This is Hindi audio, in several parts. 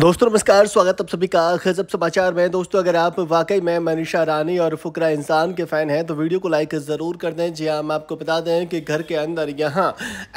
दोस्तों नमस्कार स्वागत आप सभी का खजब समाचार में दोस्तों अगर आप वाकई में मनीषा रानी और फुकरा इंसान के फ़ैन हैं तो वीडियो को लाइक ज़रूर कर दें जी हाँ, हम आपको बता दें कि घर के अंदर यहाँ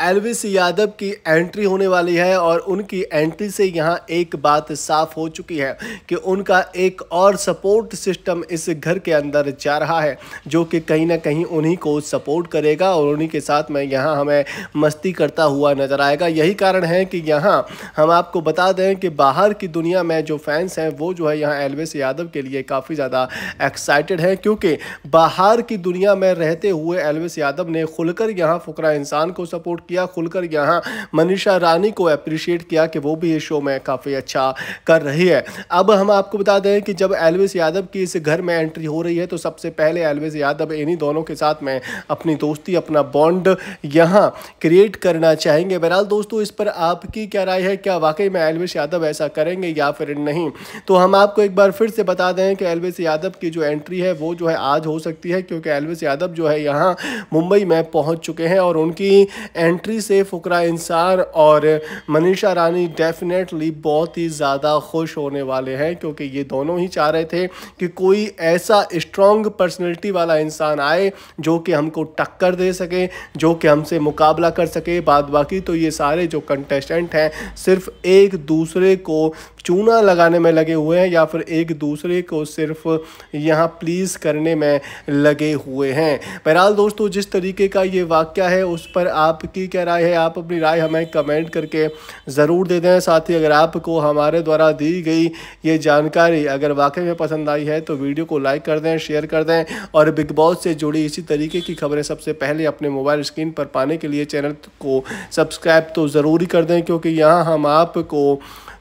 एलविस यादव की एंट्री होने वाली है और उनकी एंट्री से यहाँ एक बात साफ हो चुकी है कि उनका एक और सपोर्ट सिस्टम इस घर के अंदर जा रहा है जो कि कहीं ना कहीं उन्हीं को सपोर्ट करेगा और उन्हीं के साथ में यहाँ हमें मस्ती करता हुआ नज़र आएगा यही कारण है कि यहाँ हम आपको बता दें कि बाहर फुटबॉल की दुनिया में जो फैंस हैं वो जो है यहाँ एलवेस यादव के लिए काफ़ी ज़्यादा एक्साइटेड हैं क्योंकि बाहर की दुनिया में रहते हुए एलवेस यादव ने खुलकर यहाँ फ़ुकरा इंसान को सपोर्ट किया खुलकर यहाँ मनीषा रानी को अप्रिशिएट किया कि वो भी इस शो में काफ़ी अच्छा कर रही है अब हम आपको बता दें कि जब एलवेस यादव की इस घर में एंट्री हो रही है तो सबसे पहले एलवेस यादव इन्हीं दोनों के साथ में अपनी दोस्ती अपना बॉन्ड यहाँ क्रिएट करना चाहेंगे बहरहाल दोस्तों इस पर आपकी क्या राय है क्या वाकई में एलवेश यादव ऐसा करेंगे या फिर नहीं तो हम आपको एक बार फिर से बता दें कि एलवेस यादव की जो एंट्री है वो जो है आज हो सकती है क्योंकि एलविस यादव जो है यहाँ मुंबई में पहुँच चुके हैं और उनकी एंट्री से फकरा इंसार और मनीषा रानी डेफिनेटली बहुत ही ज़्यादा खुश होने वाले हैं क्योंकि ये दोनों ही चाह रहे थे कि कोई ऐसा स्ट्रॉन्ग पर्सनैलिटी वाला इंसान आए जो कि हमको टक्कर दे सके जो कि हमसे मुकाबला कर सके बाद बाकी तो ये सारे जो कंटेस्टेंट हैं सिर्फ एक दूसरे को चूना लगाने में लगे हुए हैं या फिर एक दूसरे को सिर्फ यहाँ प्लीज़ करने में लगे हुए हैं बहरहाल दोस्तों जिस तरीके का ये वाक्य है उस पर आपकी क्या राय है आप अपनी राय हमें कमेंट करके ज़रूर दे दें साथ ही अगर आपको हमारे द्वारा दी गई ये जानकारी अगर वाकई में पसंद आई है तो वीडियो को लाइक कर दें शेयर कर दें और बिग बॉस से जुड़ी इसी तरीके की खबरें सबसे पहले अपने मोबाइल स्क्रीन पर पाने के लिए चैनल को सब्सक्राइब तो ज़रूरी कर दें क्योंकि यहाँ हम आपको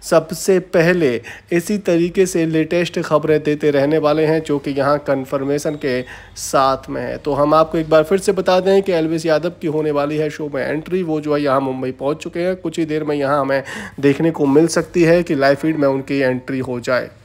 सबसे पहले इसी तरीके से लेटेस्ट खबरें देते रहने वाले हैं जो कि यहाँ कन्फर्मेशन के साथ में है तो हम आपको एक बार फिर से बता दें कि एलविस यादव की होने वाली है शो में एंट्री वो जो है यहाँ मुंबई पहुँच चुके हैं कुछ ही देर में यहाँ हमें देखने को मिल सकती है कि लाइव फीड में उनकी एंट्री हो जाए